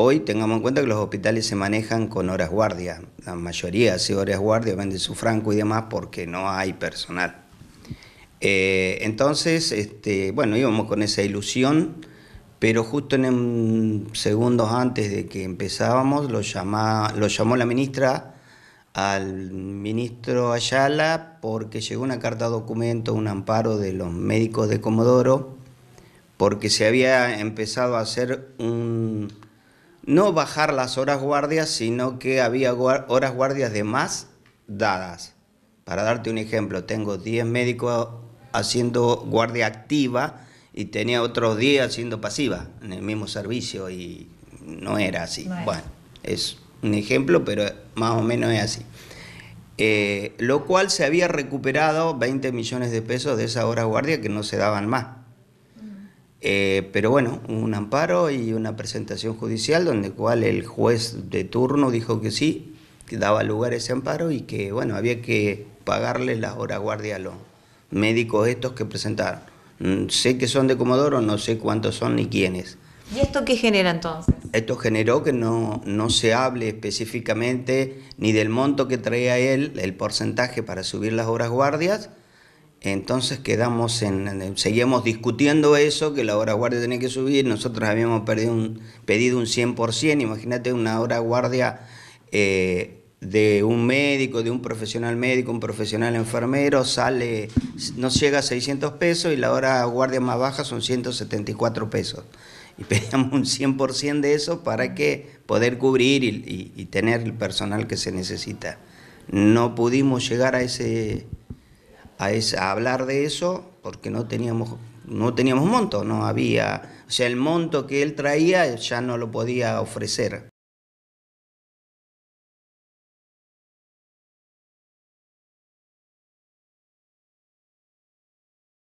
Hoy tengamos en cuenta que los hospitales se manejan con horas guardia. La mayoría hace horas guardia, vende su franco y demás porque no hay personal. Eh, entonces, este, bueno, íbamos con esa ilusión, pero justo en, segundos antes de que empezábamos, lo, lo llamó la ministra al ministro Ayala porque llegó una carta documento, un amparo de los médicos de Comodoro, porque se había empezado a hacer un no bajar las horas guardias, sino que había horas guardias de más dadas. Para darte un ejemplo, tengo 10 médicos haciendo guardia activa y tenía otros 10 haciendo pasiva en el mismo servicio y no era así. bueno, es un ejemplo, pero más o menos es así. Eh, lo cual se había recuperado 20 millones de pesos de esa hora guardia que no se daban más. Eh, pero bueno, un amparo y una presentación judicial donde cual el juez de turno dijo que sí, que daba lugar ese amparo y que bueno, había que pagarle las horas guardia a los médicos estos que presentaron. Mm, sé que son de Comodoro, no sé cuántos son ni quiénes. ¿Y esto qué genera entonces? Esto generó que no, no se hable específicamente ni del monto que traía él, el porcentaje para subir las horas guardias, entonces quedamos en, seguíamos discutiendo eso, que la hora guardia tenía que subir, nosotros habíamos perdido un, pedido un 100%, imagínate una hora guardia eh, de un médico, de un profesional médico, un profesional enfermero, sale, no llega a 600 pesos y la hora guardia más baja son 174 pesos. Y pedíamos un 100% de eso para que poder cubrir y tener el personal que se necesita. No pudimos llegar a ese a, a hablar de eso porque no teníamos, no teníamos monto, no había, o sea, el monto que él traía ya no lo podía ofrecer.